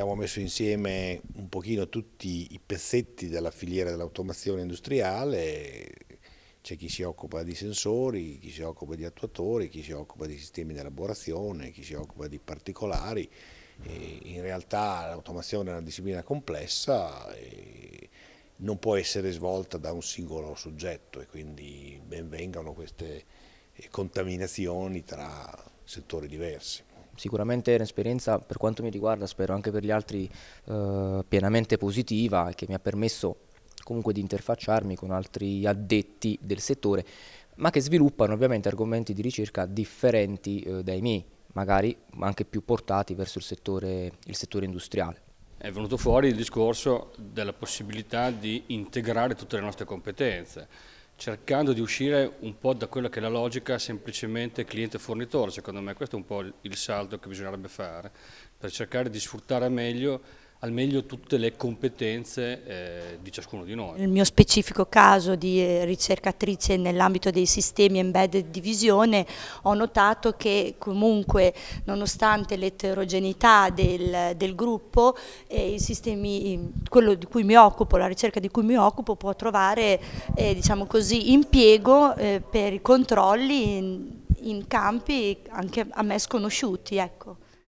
abbiamo messo insieme un pochino tutti i pezzetti della filiera dell'automazione industriale, c'è chi si occupa di sensori, chi si occupa di attuatori, chi si occupa di sistemi di elaborazione, chi si occupa di particolari, e in realtà l'automazione è una disciplina complessa e non può essere svolta da un singolo soggetto e quindi ben vengano queste contaminazioni tra settori diversi sicuramente è un'esperienza per quanto mi riguarda, spero anche per gli altri, eh, pienamente positiva e che mi ha permesso comunque di interfacciarmi con altri addetti del settore, ma che sviluppano ovviamente argomenti di ricerca differenti eh, dai miei, magari anche più portati verso il settore, il settore industriale. È venuto fuori il discorso della possibilità di integrare tutte le nostre competenze cercando di uscire un po' da quella che è la logica semplicemente cliente-fornitore, secondo me questo è un po' il salto che bisognerebbe fare, per cercare di sfruttare meglio al meglio tutte le competenze eh, di ciascuno di noi. Nel mio specifico caso di eh, ricercatrice nell'ambito dei sistemi embedded di visione ho notato che comunque nonostante l'eterogeneità del, del, gruppo eh, sistemi, quello di cui mi occupo, la ricerca di cui mi occupo può trovare eh, diciamo così, impiego eh, per i controlli in, in campi anche a me sconosciuti. Ecco.